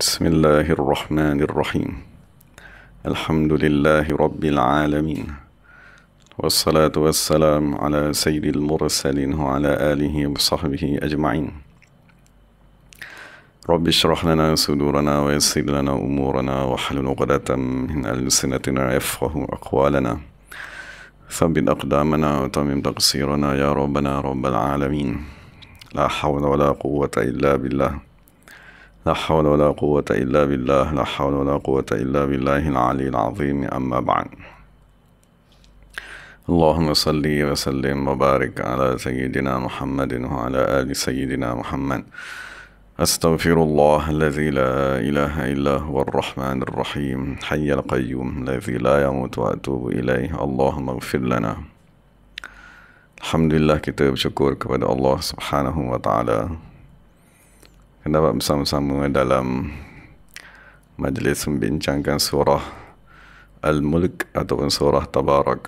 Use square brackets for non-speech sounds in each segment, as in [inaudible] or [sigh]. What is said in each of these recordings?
بسم الله الرحمن الرحيم الحمد لله رب العالمين والصلاة والسلام على سيد المرسلين وعلى آله وصحبه أجمعين رب اشرح لنا صدورنا ويسر لنا أمورنا واحلل عقدة من ألسنتنا يفقه أقوالنا ثبت أقدامنا وتمم تقصيرنا يا ربنا رب العالمين لا حول ولا قوة إلا بالله لا حول ولا قوة إلا بالله لا حول ولا قوة إلا بالله العلي العظيم أما بعد اللهم صل وسلم وبارك على سيدنا محمد وعلى آل سيدنا محمد أستغفر الله الذي لا إله إلا هو الرحمن الرحيم حي القيوم الذي لا يموت وأتوب إليه اللهم اغفر لنا الحمد لله كتاب bersyukur kepada الله سبحانه وتعالى akan dapat bersama-sama dalam majlis membincangkan surah Al-Mulk ataupun surah Tabarak.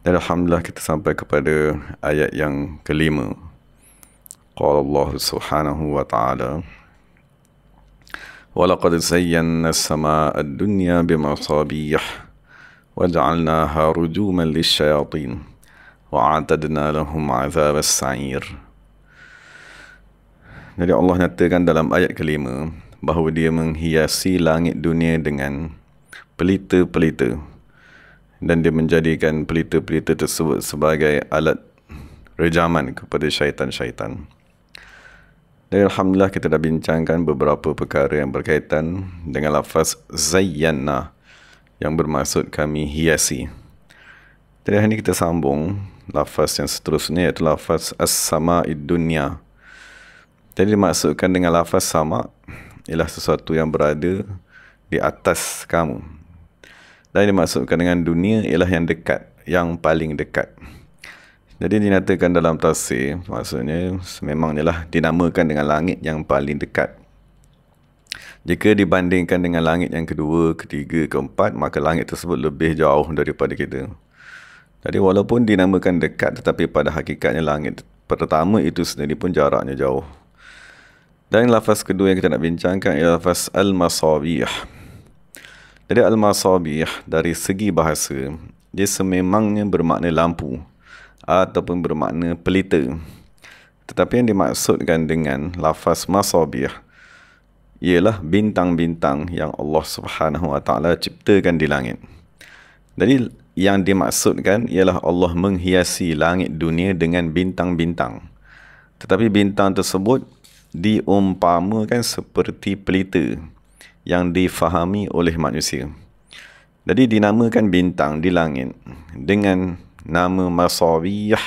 Dan alhamdulillah kita sampai kepada ayat yang kelima. Qala Allah Subhanahu wa taala ولقد زينا السماء الدنيا بمصابيح وجعلناها رجوما للشياطين وعتدنا لهم عذاب السعير jadi Allah nyatakan dalam ayat kelima bahawa dia menghiasi langit dunia dengan pelita-pelita dan dia menjadikan pelita-pelita tersebut sebagai alat rejaman kepada syaitan-syaitan. Dan Alhamdulillah kita dah bincangkan beberapa perkara yang berkaitan dengan lafaz Zayyanna yang bermaksud kami hiasi. Jadi hari ini kita sambung lafaz yang seterusnya iaitu lafaz As-Sama'id Dunya. Jadi dimaksudkan dengan lafaz sama ialah sesuatu yang berada di atas kamu. Dan dimaksudkan dengan dunia ialah yang dekat, yang paling dekat. Jadi dinyatakan dalam tafsir, maksudnya memang ialah dinamakan dengan langit yang paling dekat. Jika dibandingkan dengan langit yang kedua, ketiga, keempat, maka langit tersebut lebih jauh daripada kita. Jadi walaupun dinamakan dekat tetapi pada hakikatnya langit pertama itu sendiri pun jaraknya jauh. Dan lafaz kedua yang kita nak bincangkan ialah lafaz al-masabih. Jadi al-masabih dari segi bahasa, dia sememangnya bermakna lampu ataupun bermakna pelita. Tetapi yang dimaksudkan dengan lafaz masabih ialah bintang-bintang yang Allah Subhanahu Wa Taala ciptakan di langit. Jadi yang dimaksudkan ialah Allah menghiasi langit dunia dengan bintang-bintang. Tetapi bintang tersebut diumpamakan seperti pelita yang difahami oleh manusia. Jadi dinamakan bintang di langit dengan nama masawiyah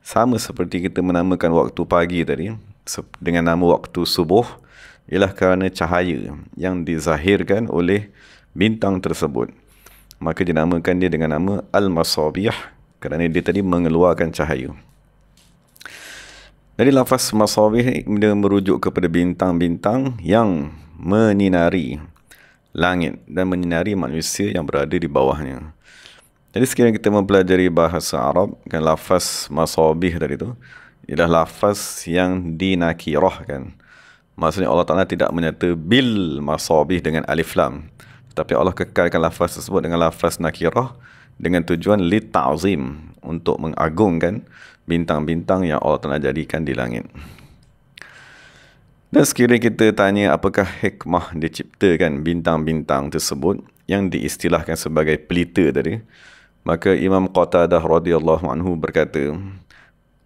sama seperti kita menamakan waktu pagi tadi dengan nama waktu subuh ialah kerana cahaya yang dizahirkan oleh bintang tersebut. Maka dinamakan dia dengan nama al-masawiyah kerana dia tadi mengeluarkan cahaya. Dari lafaz masawih dia merujuk kepada bintang-bintang yang meninari langit dan meninari manusia yang berada di bawahnya. Jadi sekiranya kita mempelajari bahasa Arab kan lafaz masabih tadi itu ialah lafaz yang dinakirah kan. Maksudnya Allah Taala tidak menyata bil masabih dengan alif lam tetapi Allah kekalkan lafaz tersebut dengan lafaz nakirah dengan tujuan lit ta'zim untuk mengagungkan bintang-bintang yang Allah telah jadikan di langit. Dan sekiranya kita tanya apakah hikmah diciptakan bintang-bintang tersebut yang diistilahkan sebagai pelita tadi, maka Imam Qatadah radhiyallahu anhu berkata,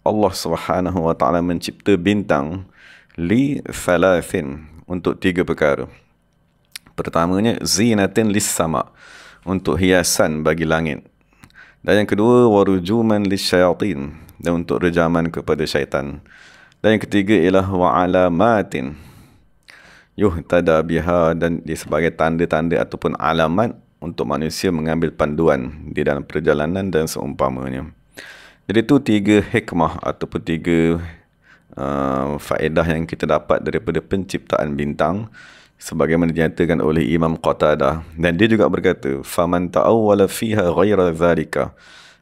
Allah Subhanahu wa taala mencipta bintang li thalathin untuk tiga perkara. Pertamanya zinatin lis sama untuk hiasan bagi langit. Dan yang kedua, warujuman lisyayatin. Dan untuk rejaman kepada syaitan. Dan yang ketiga ialah alamatin. Yuh tada biha dan di sebagai tanda-tanda ataupun alamat untuk manusia mengambil panduan di dalam perjalanan dan seumpamanya. Jadi itu tiga hikmah ataupun tiga uh, faedah yang kita dapat daripada penciptaan Bintang sebagaimana dinyatakan oleh Imam Qatadah dan dia juga berkata faman ta'awwala fiha ghaira zalika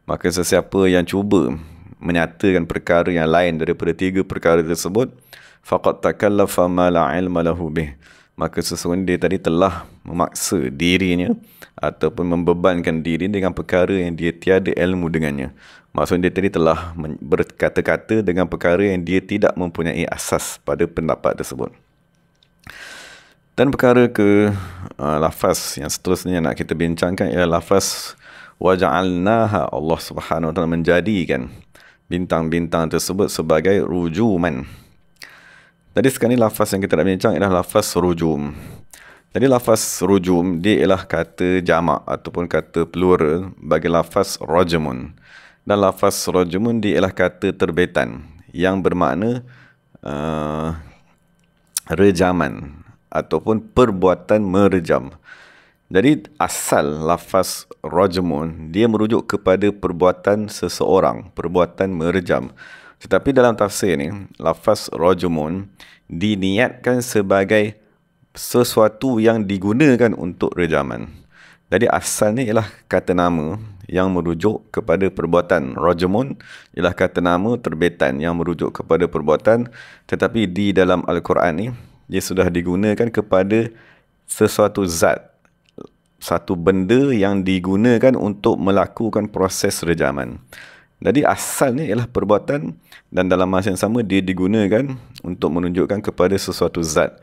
maka sesiapa yang cuba menyatakan perkara yang lain daripada tiga perkara tersebut faqad takallafa ma la ilma lahu bih maka sesungguhnya dia tadi telah memaksa dirinya ataupun membebankan diri dengan perkara yang dia tiada ilmu dengannya maksudnya dia tadi telah berkata-kata dengan perkara yang dia tidak mempunyai asas pada pendapat tersebut dan perkara ke uh, lafaz yang seterusnya nak kita bincangkan ialah lafaz waja'alnaha Allah Subhanahu taala menjadikan bintang-bintang tersebut sebagai rujuman. Jadi sekarang ini lafaz yang kita nak bincang ialah lafaz rujum. Jadi lafaz rujum dia ialah kata jamak ataupun kata plural bagi lafaz rajmun. Dan lafaz rajmun dia ialah kata terbitan yang bermakna uh, rejaman ataupun perbuatan merejam. Jadi asal lafaz rajmun dia merujuk kepada perbuatan seseorang, perbuatan merejam. Tetapi dalam tafsir ni, lafaz rajmun diniatkan sebagai sesuatu yang digunakan untuk rejaman. Jadi asal ni ialah kata nama yang merujuk kepada perbuatan rajmun ialah kata nama terbetan yang merujuk kepada perbuatan tetapi di dalam al-Quran ni dia sudah digunakan kepada sesuatu zat satu benda yang digunakan untuk melakukan proses rejaman jadi asalnya ialah perbuatan dan dalam masa yang sama dia digunakan untuk menunjukkan kepada sesuatu zat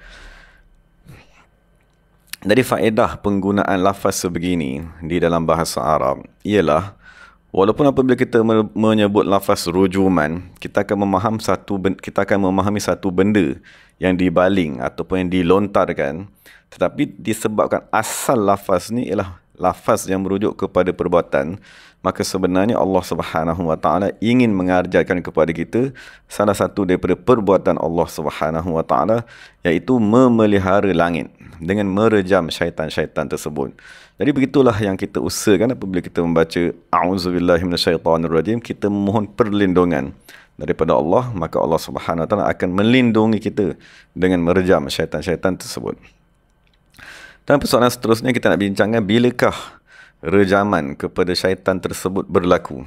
jadi faedah penggunaan lafaz sebegini di dalam bahasa Arab ialah Walaupun apabila kita menyebut lafaz rujuman, kita akan memaham satu kita akan memahami satu benda yang dibaling ataupun yang dilontarkan, tetapi disebabkan asal lafaz ni ialah lafaz yang merujuk kepada perbuatan, maka sebenarnya Allah Subhanahu Wa Taala ingin mengajarkan kepada kita salah satu daripada perbuatan Allah Subhanahu Wa Taala iaitu memelihara langit dengan merejam syaitan-syaitan tersebut. Jadi begitulah yang kita usahakan apabila kita membaca auzubillahi minasyaitonirrajim kita memohon perlindungan daripada Allah maka Allah swt akan melindungi kita dengan merejam syaitan-syaitan tersebut. Dan persoalan seterusnya kita nak bincangkan bilakah rejaman kepada syaitan tersebut berlaku.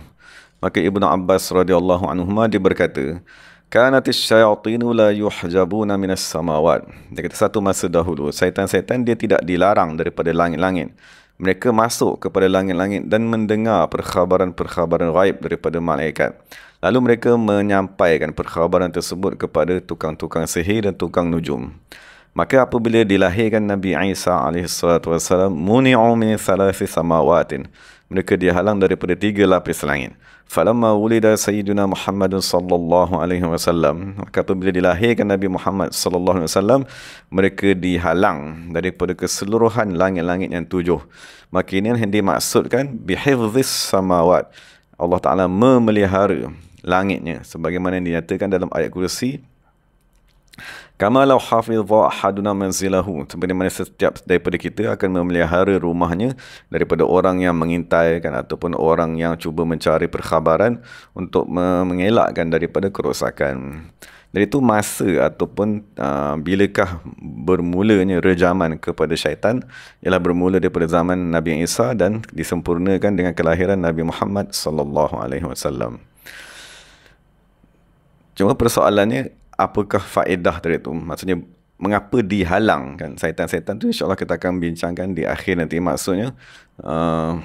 Maka Ibnu Abbas radhiyallahu anhu dia berkata, Kanat syaitin la yuhjabuna min as-samawat. Dia satu masa dahulu syaitan-syaitan dia tidak dilarang daripada langit-langit. Mereka masuk kepada langit-langit dan mendengar perkhabaran-perkhabaran gaib daripada malaikat. Lalu mereka menyampaikan perkhabaran tersebut kepada tukang-tukang sihir dan tukang nujum. Maka apabila dilahirkan Nabi Isa alaihi salatu wasallam, muni'u min thalathi samawatin mereka dihalang daripada tiga lapis langit falamma wulida sayyiduna Muhammad sallallahu alaihi wasallam maka apabila dilahirkan nabi muhammad sallallahu alaihi wasallam mereka dihalang daripada keseluruhan langit-langit yang tujuh maka ini yang dimaksudkan bihifdhis samawat Allah taala memelihara langitnya sebagaimana yang dinyatakan dalam ayat kursi Kama lau hafiz wa ahaduna manzilahu. Seperti mana setiap daripada kita akan memelihara rumahnya daripada orang yang mengintai kan, ataupun orang yang cuba mencari perkhabaran untuk mengelakkan daripada kerosakan. Dari itu masa ataupun uh, bilakah bermulanya rejaman kepada syaitan ialah bermula daripada zaman Nabi Isa dan disempurnakan dengan kelahiran Nabi Muhammad sallallahu alaihi wasallam. Cuma persoalannya apakah faedah dari itu? Maksudnya mengapa dihalang kan syaitan-syaitan tu insya Allah kita akan bincangkan di akhir nanti maksudnya uh,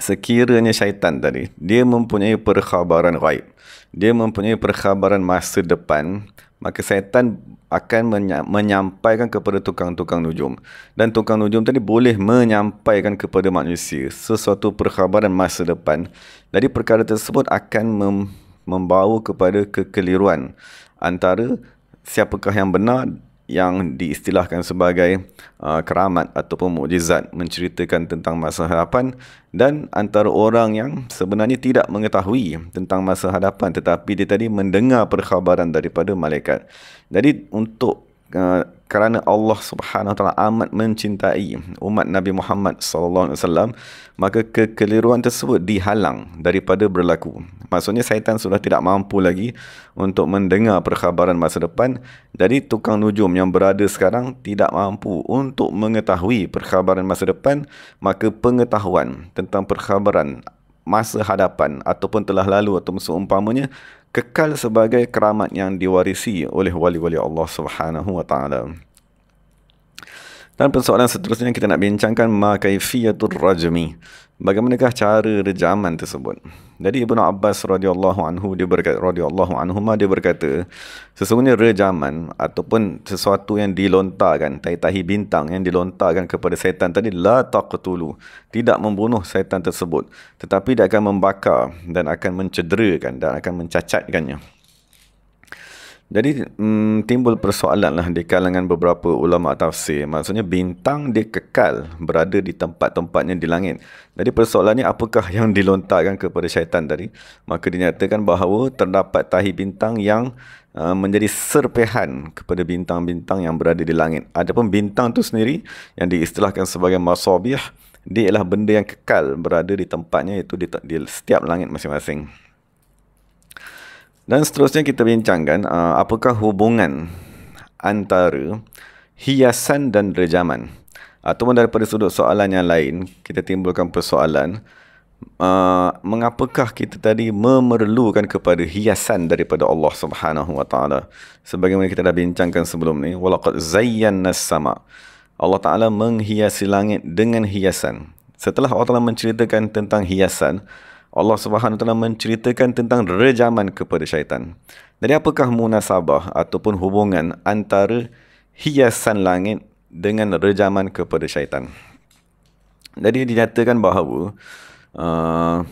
sekiranya syaitan tadi dia mempunyai perkhabaran ghaib dia mempunyai perkhabaran masa depan maka syaitan akan menya- menyampaikan kepada tukang-tukang nujum dan tukang nujum tadi boleh menyampaikan kepada manusia sesuatu perkhabaran masa depan jadi perkara tersebut akan mem- membawa kepada kekeliruan antara siapakah yang benar yang diistilahkan sebagai uh, keramat ataupun mukjizat menceritakan tentang masa hadapan dan antara orang yang sebenarnya tidak mengetahui tentang masa hadapan tetapi dia tadi mendengar perkhabaran daripada malaikat. Jadi untuk uh, kerana Allah Subhanahu taala amat mencintai umat Nabi Muhammad sallallahu alaihi wasallam maka kekeliruan tersebut dihalang daripada berlaku maksudnya syaitan sudah tidak mampu lagi untuk mendengar perkhabaran masa depan jadi tukang nujum yang berada sekarang tidak mampu untuk mengetahui perkhabaran masa depan maka pengetahuan tentang perkhabaran masa hadapan ataupun telah lalu atau seumpamanya kekal sebagai keramat yang diwarisi oleh wali-wali Allah Subhanahu wa taala. Dan persoalan seterusnya kita nak bincangkan ma kaifiyatur rajmi bagaimanakah cara rejaman tersebut jadi Ibnu Abbas radhiyallahu anhu dia berkata radhiyallahu anhu dia berkata sesungguhnya rejaman ataupun sesuatu yang dilontarkan tai tahi bintang yang dilontarkan kepada syaitan tadi la taqtulu tidak membunuh syaitan tersebut tetapi dia akan membakar dan akan mencederakan dan akan mencacatkannya jadi hmm, timbul persoalan lah di kalangan beberapa ulama tafsir. Maksudnya bintang dia kekal berada di tempat-tempatnya di langit. Jadi persoalannya apakah [laughs] yang dilontarkan kepada syaitan tadi? Maka dinyatakan bahawa terdapat tahi bintang yang uh, menjadi serpehan kepada bintang-bintang yang berada di langit. Adapun bintang tu sendiri yang diistilahkan sebagai masabih, dia ialah benda yang kekal berada di tempatnya iaitu di, di setiap langit masing-masing. Dan seterusnya kita bincangkan uh, apakah hubungan antara hiasan dan rejaman. Ataupun daripada sudut soalan yang lain, kita timbulkan persoalan uh, mengapakah kita tadi memerlukan kepada hiasan daripada Allah Subhanahu Wa Taala. Sebagaimana kita dah bincangkan sebelum ni, walaqad zayyana sama. Allah Taala menghiasi langit dengan hiasan. Setelah Allah Ta'ala menceritakan tentang hiasan, Allah Swt menceritakan tentang rejaman kepada syaitan. Jadi apakah munasabah ataupun hubungan antara hiasan langit dengan rejaman kepada syaitan? Jadi dinyatakan bahawa uh,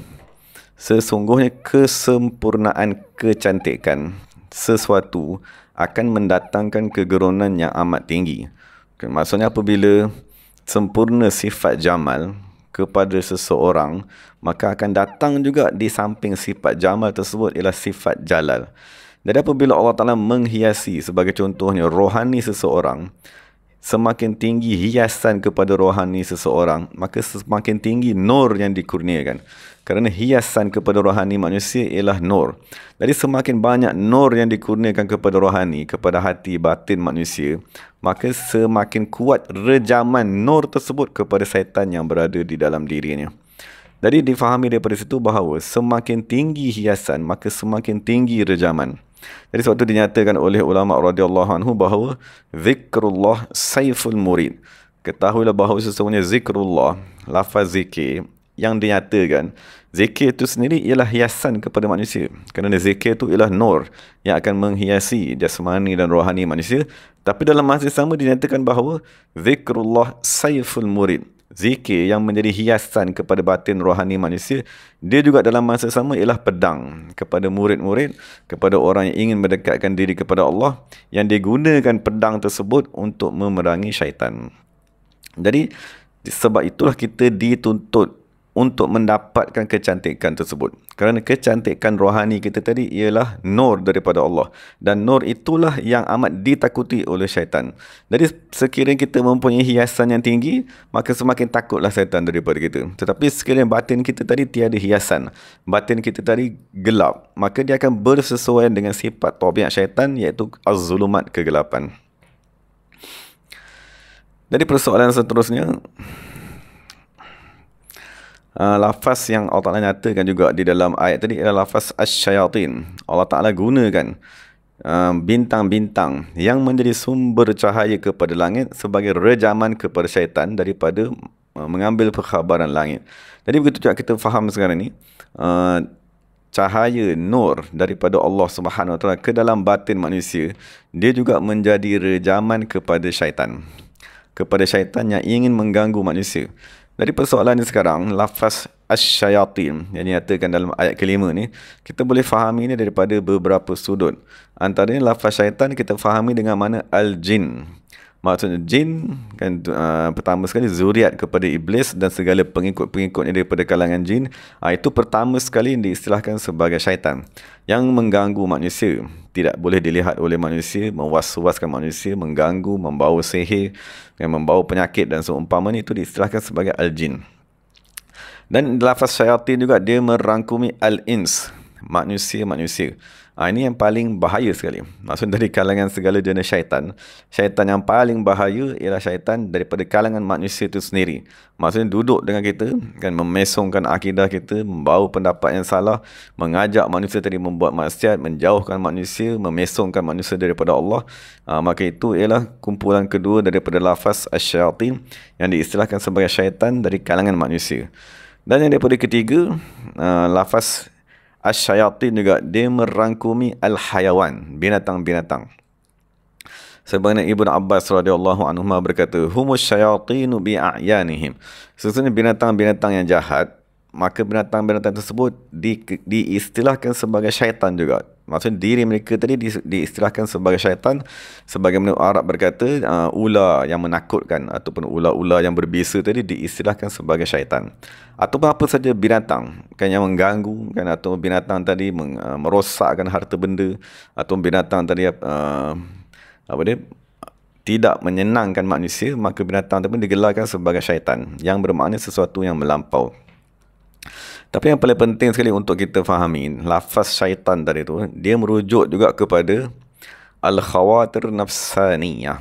sesungguhnya kesempurnaan kecantikan sesuatu akan mendatangkan kegeronan yang amat tinggi. Okay, maksudnya apabila sempurna sifat jamal, kepada seseorang maka akan datang juga di samping sifat jamal tersebut ialah sifat jalal jadi apabila Allah Ta'ala menghiasi sebagai contohnya rohani seseorang semakin tinggi hiasan kepada rohani seseorang maka semakin tinggi nur yang dikurniakan kerana hiasan kepada rohani manusia ialah nur. Jadi semakin banyak nur yang dikurniakan kepada rohani, kepada hati batin manusia, maka semakin kuat rejaman nur tersebut kepada syaitan yang berada di dalam dirinya. Jadi difahami daripada situ bahawa semakin tinggi hiasan, maka semakin tinggi rejaman. Jadi sewaktu dinyatakan oleh ulama radhiyallahu anhu bahawa zikrullah saiful murid. Ketahuilah bahawa sesungguhnya zikrullah, lafaz zikir yang dinyatakan. Zikir itu sendiri ialah hiasan kepada manusia. Kerana zikir itu ialah nur yang akan menghiasi jasmani dan rohani manusia. Tapi dalam masa yang sama dinyatakan bahawa zikrullah saiful murid. Zikir yang menjadi hiasan kepada batin rohani manusia, dia juga dalam masa sama ialah pedang kepada murid-murid, kepada orang yang ingin mendekatkan diri kepada Allah yang digunakan pedang tersebut untuk memerangi syaitan. Jadi sebab itulah kita dituntut untuk mendapatkan kecantikan tersebut. Kerana kecantikan rohani kita tadi ialah nur daripada Allah. Dan nur itulah yang amat ditakuti oleh syaitan. Jadi sekiranya kita mempunyai hiasan yang tinggi, maka semakin takutlah syaitan daripada kita. Tetapi sekiranya batin kita tadi tiada hiasan, batin kita tadi gelap, maka dia akan bersesuaian dengan sifat tabiat syaitan iaitu az-zulumat kegelapan. Jadi persoalan seterusnya, uh, lafaz yang Allah Ta'ala nyatakan juga di dalam ayat tadi adalah lafaz asyayatin. Allah Ta'ala gunakan uh, bintang-bintang yang menjadi sumber cahaya kepada langit sebagai rejaman kepada syaitan daripada uh, mengambil perkhabaran langit. Jadi begitu juga kita faham sekarang ni, uh, cahaya nur daripada Allah Subhanahu Wa Taala ke dalam batin manusia dia juga menjadi rejaman kepada syaitan kepada syaitan yang ingin mengganggu manusia jadi persoalannya sekarang, lafaz asyayatin yang dinyatakan dalam ayat kelima ni, kita boleh fahami ini daripada beberapa sudut. Antaranya lafaz syaitan kita fahami dengan mana al-jin. Maksudnya jin kan uh, pertama sekali zuriat kepada iblis dan segala pengikut-pengikutnya daripada kalangan jin uh, itu pertama sekali diistilahkan sebagai syaitan yang mengganggu manusia tidak boleh dilihat oleh manusia mewas-waskan manusia mengganggu membawa sihir dan membawa penyakit dan seumpamanya itu diistilahkan sebagai al jin dan lafaz syaitan juga dia merangkumi al ins manusia manusia Ha, ini yang paling bahaya sekali. Maksud dari kalangan segala jenis syaitan. Syaitan yang paling bahaya ialah syaitan daripada kalangan manusia itu sendiri. Maksudnya duduk dengan kita, kan, memesongkan akidah kita, membawa pendapat yang salah, mengajak manusia tadi membuat maksiat, menjauhkan manusia, memesongkan manusia daripada Allah. Ha, maka itu ialah kumpulan kedua daripada lafaz asyaitin yang diistilahkan sebagai syaitan dari kalangan manusia. Dan yang daripada ketiga, uh, lafaz asyayatin juga dia merangkumi al-hayawan binatang-binatang sebagaimana Ibnu Abbas radhiyallahu anhu berkata humus syayatin bi a'yanihim sesungguhnya binatang-binatang yang jahat maka binatang-binatang tersebut di, diistilahkan sebagai syaitan juga Maksud diri mereka tadi di, diistilahkan sebagai syaitan sebagai menurut Arab berkata uh, ular yang menakutkan ataupun ular-ular yang berbisa tadi diistilahkan sebagai syaitan ataupun apa saja binatang kan yang mengganggu kan atau binatang tadi meng, uh, merosakkan harta benda atau binatang tadi uh, apa dia tidak menyenangkan manusia maka binatang tadi digelarkan sebagai syaitan yang bermakna sesuatu yang melampau tapi yang paling penting sekali untuk kita fahami, lafaz syaitan tadi tu, dia merujuk juga kepada al-khawatir nafsaniyah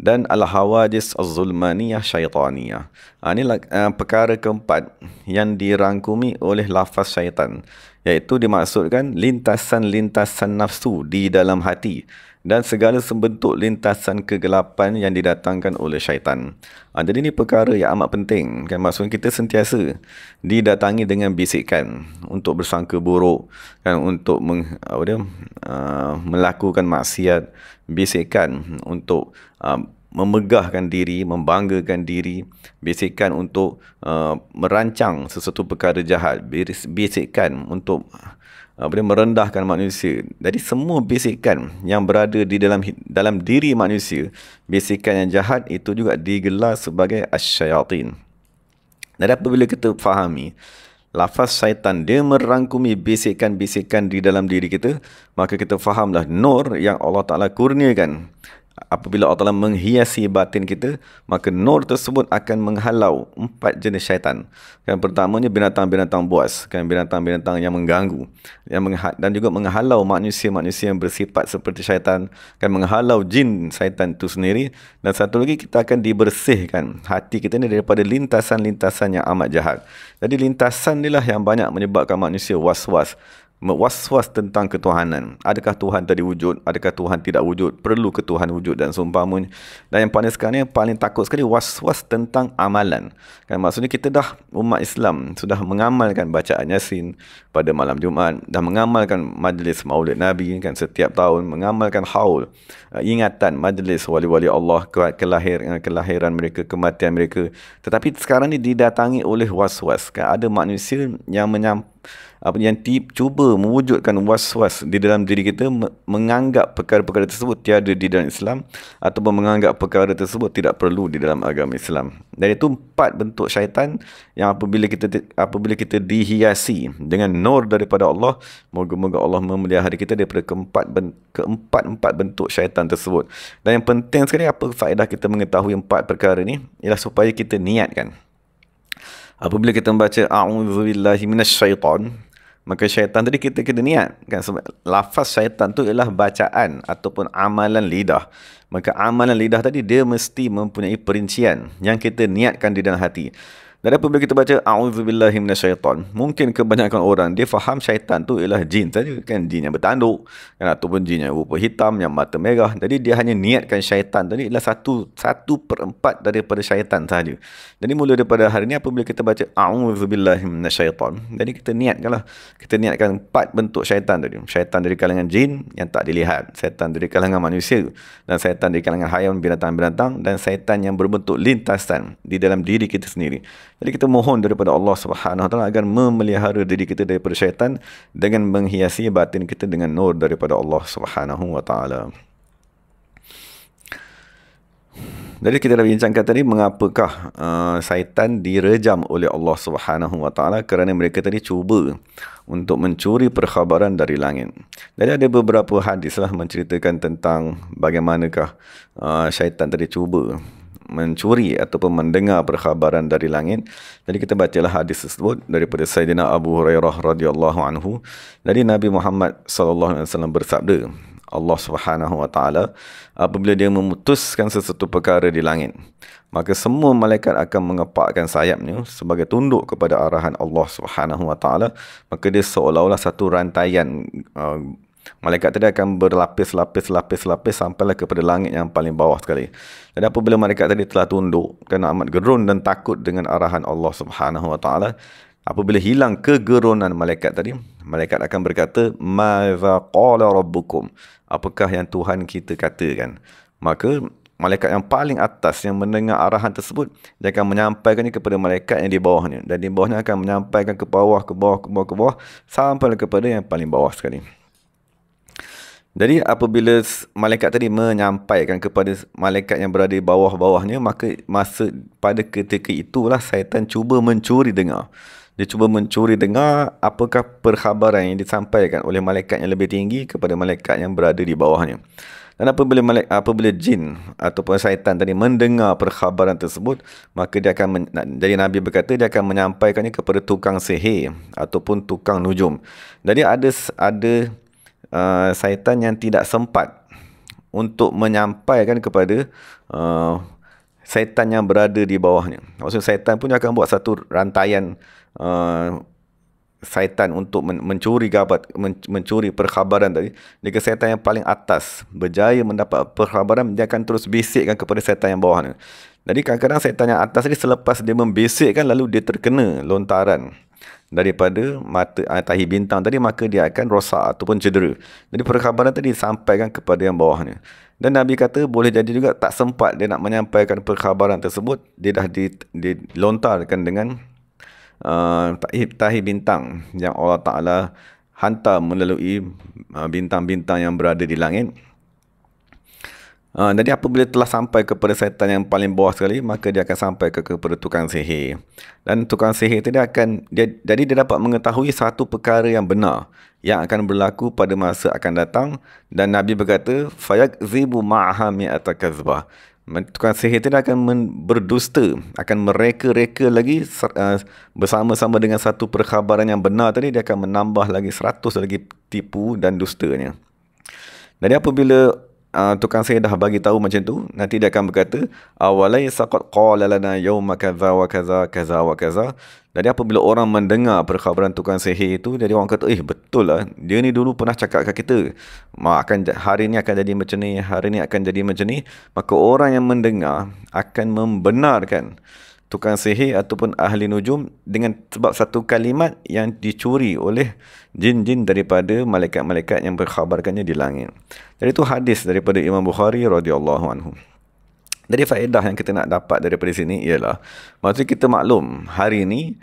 dan al-hawajis az-zulmaniyah syaitaniyah. Ha, ini uh, perkara keempat yang dirangkumi oleh lafaz syaitan, iaitu dimaksudkan lintasan-lintasan nafsu di dalam hati dan segala sebentuk lintasan kegelapan yang didatangkan oleh syaitan. Ha, jadi ini perkara yang amat penting. Kan? Maksudnya kita sentiasa didatangi dengan bisikan untuk bersangka buruk, kan? untuk meng, apa dia, uh, melakukan maksiat, bisikan untuk uh, memegahkan diri, membanggakan diri, bisikan untuk uh, merancang sesuatu perkara jahat, bisikan untuk apa ah, merendahkan manusia. Jadi semua bisikan yang berada di dalam dalam diri manusia, bisikan yang jahat itu juga digelar sebagai asyayatin. Dan apabila kita fahami lafaz syaitan dia merangkumi bisikan-bisikan di dalam diri kita, maka kita fahamlah nur yang Allah Taala kurniakan apabila Allah Ta'ala menghiasi batin kita, maka nur tersebut akan menghalau empat jenis syaitan. Kan pertamanya binatang-binatang buas, kan binatang-binatang yang mengganggu, yang mengha- dan juga menghalau manusia-manusia yang bersifat seperti syaitan, kan menghalau jin syaitan itu sendiri. Dan satu lagi kita akan dibersihkan hati kita ini daripada lintasan-lintasan yang amat jahat. Jadi lintasan inilah yang banyak menyebabkan manusia was-was was-was tentang ketuhanan. Adakah Tuhan tadi wujud? Adakah Tuhan tidak wujud? Perlu Ketuhan wujud dan seumpamanya? Dan yang paling sekarang ni, paling takut sekali was-was tentang amalan. Kan, maksudnya kita dah umat Islam sudah mengamalkan bacaan Yasin pada malam Jumaat. Dah mengamalkan majlis maulid Nabi kan setiap tahun. Mengamalkan haul. Eh, ingatan majlis wali-wali Allah kelahiran, eh, kelahiran mereka, kematian mereka. Tetapi sekarang ni didatangi oleh was-was. Kan, ada manusia yang menyampaikan apa yang di, cuba mewujudkan was-was di dalam diri kita menganggap perkara-perkara tersebut tiada di dalam Islam ataupun menganggap perkara tersebut tidak perlu di dalam agama Islam. Dan itu empat bentuk syaitan yang apabila kita apabila kita dihiasi dengan nur daripada Allah, moga-moga Allah memelihara kita daripada keempat keempat-empat bentuk syaitan tersebut. Dan yang penting sekali apa faedah kita mengetahui empat perkara ini ialah supaya kita niatkan Apabila kita membaca a'udzu billahi Maka syaitan tadi kita kena niat. Kan? Lafaz syaitan tu ialah bacaan ataupun amalan lidah. Maka amalan lidah tadi dia mesti mempunyai perincian yang kita niatkan di dalam hati. Dan apabila kita baca auzubillahi minasyaitan, mungkin kebanyakan orang dia faham syaitan tu ialah jin saja kan jin yang bertanduk kan ataupun jin yang rupa hitam yang mata merah. Jadi dia hanya niatkan syaitan tadi ialah satu satu per empat daripada syaitan saja. Jadi mula daripada hari ini apabila kita baca auzubillahi minasyaitan, jadi kita niatkanlah kita niatkan empat bentuk syaitan tadi. Syaitan dari kalangan jin yang tak dilihat, syaitan dari kalangan manusia dan syaitan dari kalangan hayawan binatang-binatang dan syaitan yang berbentuk lintasan di dalam diri kita sendiri. Jadi kita mohon daripada Allah Subhanahu Wa Taala agar memelihara diri kita daripada syaitan dengan menghiasi batin kita dengan nur daripada Allah Subhanahu Wa Taala. Jadi kita dah bincangkan tadi mengapakah uh, syaitan direjam oleh Allah Subhanahu Wa Taala kerana mereka tadi cuba untuk mencuri perkhabaran dari langit. Jadi ada beberapa hadis lah menceritakan tentang bagaimanakah uh, syaitan tadi cuba mencuri ataupun mendengar perkhabaran dari langit. Jadi kita bacalah hadis tersebut daripada Sayyidina Abu Hurairah radhiyallahu anhu. Jadi Nabi Muhammad sallallahu alaihi wasallam bersabda, Allah Subhanahu wa taala apabila dia memutuskan sesuatu perkara di langit, maka semua malaikat akan mengepakkan sayapnya sebagai tunduk kepada arahan Allah Subhanahu wa taala. Maka dia seolah-olah satu rantaian uh, Malaikat tadi akan berlapis-lapis-lapis-lapis sampailah kepada langit yang paling bawah sekali. Dan apabila malaikat tadi telah tunduk, kena amat gerun dan takut dengan arahan Allah Subhanahu Wa Taala. Apabila hilang kegerunan malaikat tadi, malaikat akan berkata, "Maza qala rabbukum?" Apakah yang Tuhan kita katakan? Maka malaikat yang paling atas yang mendengar arahan tersebut dia akan menyampaikannya kepada malaikat yang di bawahnya dan di bawahnya akan menyampaikan ke bawah ke bawah ke bawah ke bawah sampai kepada yang paling bawah sekali. Jadi apabila malaikat tadi menyampaikan kepada malaikat yang berada di bawah-bawahnya, maka masa pada ketika itulah syaitan cuba mencuri dengar. Dia cuba mencuri dengar apakah perkhabaran yang disampaikan oleh malaikat yang lebih tinggi kepada malaikat yang berada di bawahnya. Dan apabila malaikat apabila jin ataupun syaitan tadi mendengar perkhabaran tersebut, maka dia akan jadi nabi berkata dia akan menyampaikannya kepada tukang sihir ataupun tukang nujum. Jadi ada ada uh, syaitan yang tidak sempat untuk menyampaikan kepada uh, syaitan yang berada di bawahnya. Maksudnya syaitan pun akan buat satu rantaian uh, syaitan untuk men- mencuri gabat, men- mencuri perkhabaran tadi. Jika syaitan yang paling atas berjaya mendapat perkhabaran, dia akan terus bisikkan kepada syaitan yang bawahnya. Jadi kadang-kadang syaitan yang atas ini selepas dia membisikkan lalu dia terkena lontaran daripada mata uh, tahi bintang tadi maka dia akan rosak ataupun cedera. Jadi perkhabaran tadi disampaikan kepada yang bawahnya. Dan Nabi kata boleh jadi juga tak sempat dia nak menyampaikan perkhabaran tersebut dia dah dilontarkan dengan uh, tahi bintang yang Allah Taala hantar melalui uh, bintang-bintang yang berada di langit. Ha, jadi apabila telah sampai kepada syaitan yang paling bawah sekali, maka dia akan sampai ke kepada tukang sihir. Dan tukang sihir itu dia akan, dia, jadi dia dapat mengetahui satu perkara yang benar yang akan berlaku pada masa akan datang. Dan Nabi berkata, Fayak zibu ma'ahami atakazbah. Tukang sihir itu akan berdusta, akan mereka-reka lagi uh, bersama-sama dengan satu perkhabaran yang benar tadi, dia akan menambah lagi seratus lagi tipu dan dustanya. Jadi apabila uh, tukang saya dah bagi tahu macam tu nanti dia akan berkata awalai saqad qala lana yawma kadza wa kadza kadza wa kadza jadi apabila orang mendengar perkhabaran tukang sihir itu jadi orang kata eh betul lah dia ni dulu pernah cakap kat kita akan hari ni akan jadi macam ni hari ni akan jadi macam ni maka orang yang mendengar akan membenarkan tukang sihir ataupun ahli nujum dengan sebab satu kalimat yang dicuri oleh jin-jin daripada malaikat-malaikat yang berkhabarkannya di langit. Jadi itu hadis daripada Imam Bukhari radhiyallahu anhu. Jadi faedah yang kita nak dapat daripada sini ialah maksud kita maklum hari ini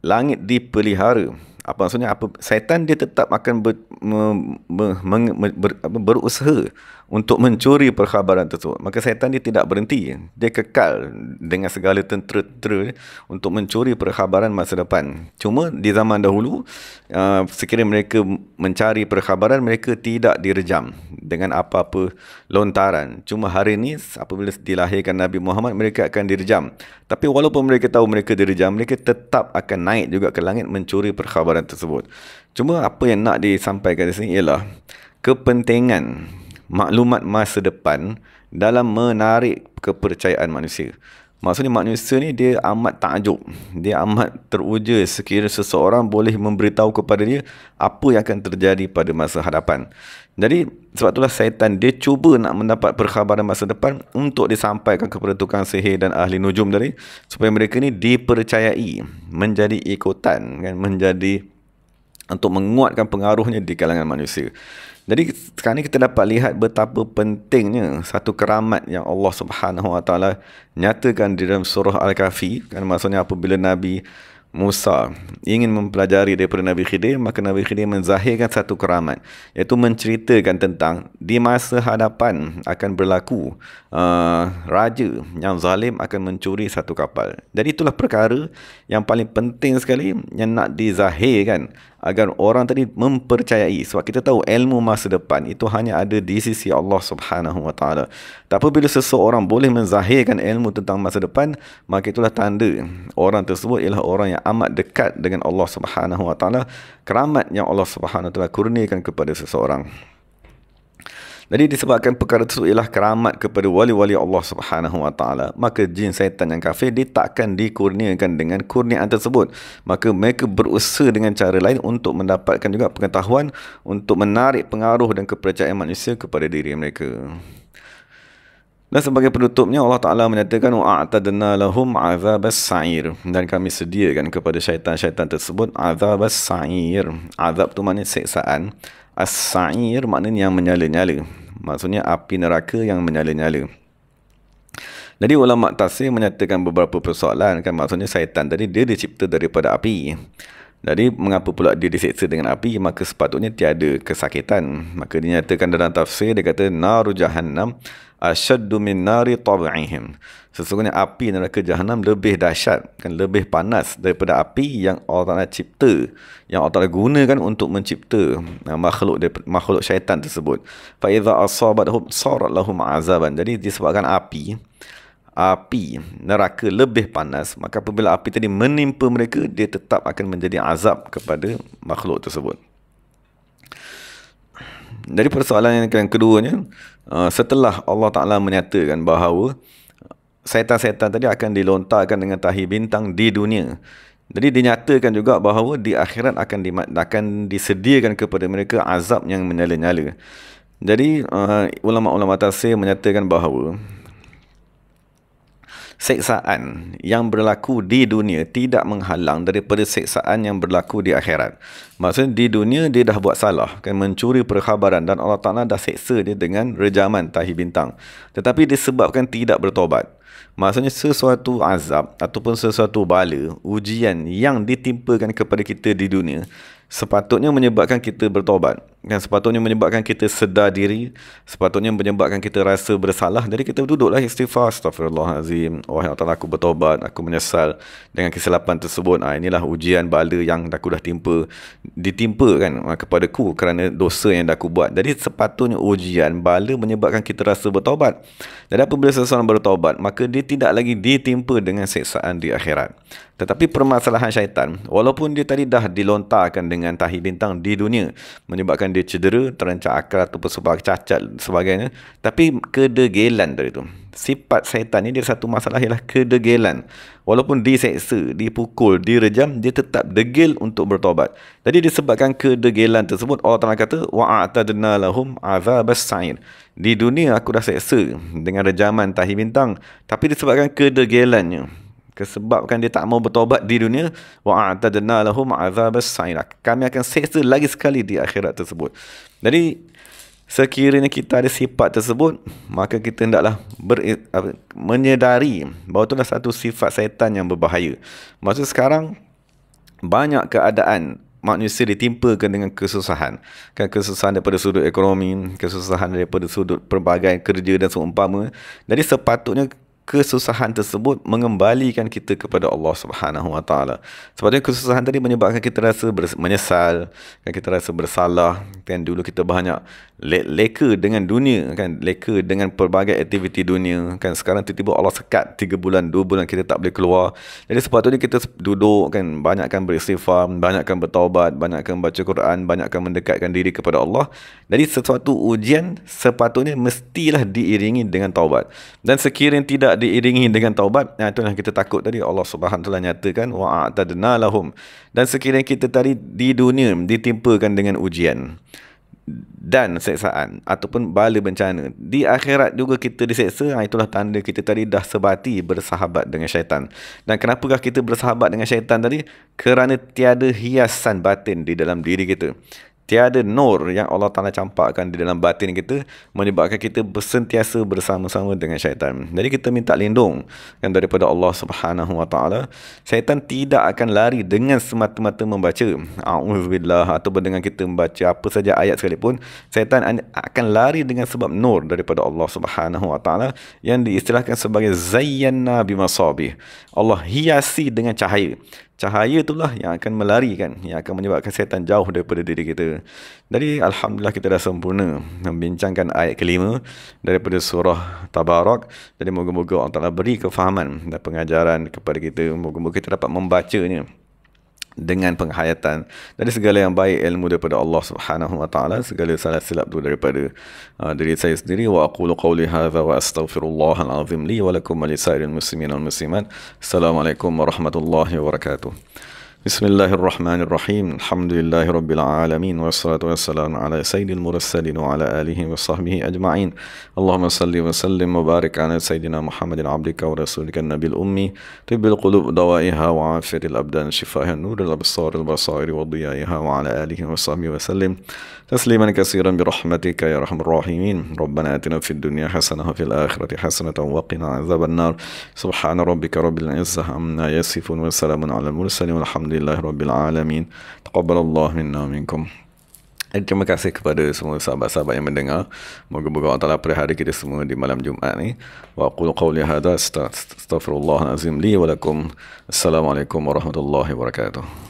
langit dipelihara. Apa maksudnya? Apa, syaitan dia tetap akan ber, me, me, me, ber, berusaha untuk mencuri perkhabaran tersebut. Maka syaitan dia tidak berhenti. Dia kekal dengan segala tentera-tentera untuk mencuri perkhabaran masa depan. Cuma di zaman dahulu, uh, sekiranya mereka mencari perkhabaran, mereka tidak direjam dengan apa-apa lontaran. Cuma hari ini, apabila dilahirkan Nabi Muhammad, mereka akan direjam. Tapi walaupun mereka tahu mereka direjam, mereka tetap akan naik juga ke langit mencuri perkhabaran tersebut. Cuma apa yang nak disampaikan di sini ialah kepentingan maklumat masa depan dalam menarik kepercayaan manusia. Maksudnya manusia ni dia amat takjub. Dia amat teruja sekiranya seseorang boleh memberitahu kepada dia apa yang akan terjadi pada masa hadapan. Jadi sebab itulah syaitan dia cuba nak mendapat perkhabaran masa depan untuk disampaikan kepada tukang sihir dan ahli nujum tadi supaya mereka ni dipercayai menjadi ikutan kan menjadi untuk menguatkan pengaruhnya di kalangan manusia. Jadi sekarang ni kita dapat lihat betapa pentingnya satu keramat yang Allah Subhanahu Wa Taala nyatakan di dalam surah Al-Kahfi. Kan maksudnya apabila Nabi Musa ingin mempelajari daripada Nabi Khidir, maka Nabi Khidir menzahirkan satu keramat iaitu menceritakan tentang di masa hadapan akan berlaku uh, raja yang zalim akan mencuri satu kapal. Jadi itulah perkara yang paling penting sekali yang nak dizahirkan agar orang tadi mempercayai sebab kita tahu ilmu masa depan itu hanya ada di sisi Allah Subhanahu Wa Taala. Tapi bila seseorang boleh menzahirkan ilmu tentang masa depan, maka itulah tanda orang tersebut ialah orang yang amat dekat dengan Allah Subhanahu Wa Taala. Keramat yang Allah Subhanahu Wa Taala kurniakan kepada seseorang. Jadi disebabkan perkara tersebut ialah keramat kepada wali-wali Allah Subhanahu Wa Taala, maka jin syaitan yang kafir dia takkan dikurniakan dengan kurniaan tersebut. Maka mereka berusaha dengan cara lain untuk mendapatkan juga pengetahuan untuk menarik pengaruh dan kepercayaan manusia kepada diri mereka. Dan sebagai penutupnya Allah Taala menyatakan wa'atadna lahum azab sa'ir dan kami sediakan kepada syaitan-syaitan tersebut azab sa'ir. Azab tu maknanya seksaan. As-sa'ir maknanya yang menyala-nyala. Maksudnya api neraka yang menyala-nyala. Jadi ulama tafsir menyatakan beberapa persoalan kan maksudnya syaitan tadi dia dicipta daripada api. Jadi mengapa pula dia diseksa dengan api maka sepatutnya tiada kesakitan. Maka dinyatakan dalam tafsir dia kata naru jahannam asyaddu min nari tab'ihim. Sesungguhnya api neraka jahannam lebih dahsyat kan lebih panas daripada api yang Allah Taala cipta yang Allah Taala gunakan untuk mencipta makhluk makhluk syaitan tersebut. Fa iza asabat hum sarat lahum azaban. Jadi disebabkan api api neraka lebih panas maka apabila api tadi menimpa mereka dia tetap akan menjadi azab kepada makhluk tersebut dari persoalan yang kedua uh, setelah Allah Ta'ala menyatakan bahawa uh, setan-setan tadi akan dilontarkan dengan tahi bintang di dunia jadi dinyatakan juga bahawa di akhirat akan, di, akan disediakan kepada mereka azab yang menyala-nyala jadi uh, ulama-ulama tafsir menyatakan bahawa seksaan yang berlaku di dunia tidak menghalang daripada seksaan yang berlaku di akhirat. Maksudnya di dunia dia dah buat salah, kan mencuri perkhabaran dan Allah Taala dah seksa dia dengan rejaman tahi bintang. Tetapi disebabkan tidak bertobat. Maksudnya sesuatu azab ataupun sesuatu bala, ujian yang ditimpakan kepada kita di dunia sepatutnya menyebabkan kita bertobat dan sepatutnya menyebabkan kita sedar diri sepatutnya menyebabkan kita rasa bersalah jadi kita duduklah istighfar astagfirullahalazim wahai oh, Allah aku bertobat aku menyesal dengan kesilapan tersebut ah ha, inilah ujian bala yang aku dah timpa ditimpa kan ah, kepada ku kerana dosa yang aku buat jadi sepatutnya ujian bala menyebabkan kita rasa bertobat dan apabila seseorang bertobat maka dia tidak lagi ditimpa dengan seksaan di akhirat tetapi permasalahan syaitan, walaupun dia tadi dah dilontarkan dengan tahi bintang di dunia, menyebabkan dia cedera, terancak akal atau sebab cacat sebagainya, tapi kedegelan dari itu. Sifat syaitan ini dia satu masalah ialah kedegelan. Walaupun diseksa, dipukul, direjam, dia tetap degil untuk bertobat. Jadi disebabkan kedegelan tersebut, Allah Ta'ala kata, وَعَتَدْنَا لَهُمْ عَذَابَ السَّعِينَ Di dunia aku dah seksa dengan rejaman tahi bintang, tapi disebabkan kedegelannya, kesebabkan dia tak mau bertobat di dunia wa atadna lahum azabas sa'ira kami akan seksa lagi sekali di akhirat tersebut jadi sekiranya kita ada sifat tersebut maka kita hendaklah ber, apa, menyedari bahawa itu adalah satu sifat syaitan yang berbahaya maksud sekarang banyak keadaan manusia ditimpa dengan kesusahan kan kesusahan daripada sudut ekonomi kesusahan daripada sudut pelbagai kerja dan seumpama jadi sepatutnya kesusahan tersebut mengembalikan kita kepada Allah Subhanahu Wa Taala. Sebabnya kesusahan tadi menyebabkan kita rasa menyesal, kan kita rasa bersalah. Kan dulu kita banyak leka dengan dunia kan leka dengan pelbagai aktiviti dunia kan sekarang tiba-tiba Allah sekat 3 bulan 2 bulan kita tak boleh keluar jadi sepatutnya kita duduk kan banyakkan beristighfar banyakkan bertaubat banyakkan baca Quran banyakkan mendekatkan diri kepada Allah jadi sesuatu ujian sepatutnya mestilah diiringi dengan taubat dan sekiranya tidak diiringi dengan taubat ya itu yang kita takut tadi Allah Subhanahu taala nyatakan wa a'tadna lahum dan sekiranya kita tadi di dunia ditimpakan dengan ujian dan seksaan ataupun bala bencana. Di akhirat juga kita diseksa, ha, itulah tanda kita tadi dah sebati bersahabat dengan syaitan. Dan kenapakah kita bersahabat dengan syaitan tadi? Kerana tiada hiasan batin di dalam diri kita tiada nur yang Allah Ta'ala campakkan di dalam batin kita menyebabkan kita bersentiasa bersama-sama dengan syaitan. Jadi kita minta lindung yang daripada Allah Subhanahu Wa Ta'ala. Syaitan tidak akan lari dengan semata-mata membaca A'udzubillah atau dengan kita membaca apa saja ayat sekalipun. Syaitan akan lari dengan sebab nur daripada Allah Subhanahu Wa Ta'ala yang diistilahkan sebagai Zayyanna Bimasabih. Allah hiasi dengan cahaya cahaya itulah yang akan melarikan yang akan menyebabkan setan jauh daripada diri kita jadi Alhamdulillah kita dah sempurna membincangkan ayat kelima daripada surah Tabarak jadi moga-moga Allah Ta'ala beri kefahaman dan pengajaran kepada kita moga-moga kita dapat membacanya dengan penghayatan dari segala yang baik ilmu daripada Allah Subhanahu wa taala segala salah silap tu daripada uh, diri saya sendiri wa aqulu qawli hadha wa astaghfirullah alazim li wa lakum wa lisairil muslimin wal muslimat assalamualaikum warahmatullahi wabarakatuh بسم الله الرحمن الرحيم الحمد لله رب العالمين والصلاة والسلام على سيد المرسلين وعلى آله وصحبه أجمعين اللهم صل وسلم وبارك على سيدنا محمد عبدك ورسولك النبي الأمي طب القلوب دوائها وعافر الأبدان شفاها نور الأبصار البصائر وضيائها وعلى آله وصحبه وسلم تسليما كثيرا برحمتك يا أرحم الراحمين ربنا آتنا في الدنيا حسنة وفي الآخرة حسنة وقنا عذاب النار سبحان ربك رب العزة عما يصفون وسلام على المرسلين والحمد Alhamdulillah Rabbil Alamin Taqabbal Allah minna minkum Terima kasih kepada semua sahabat-sahabat yang mendengar Moga berkata Allah pada hari kita semua di malam Jumaat ni Wa qulu qawli hadha astaghfirullahalazim li walakum Assalamualaikum warahmatullahi wabarakatuh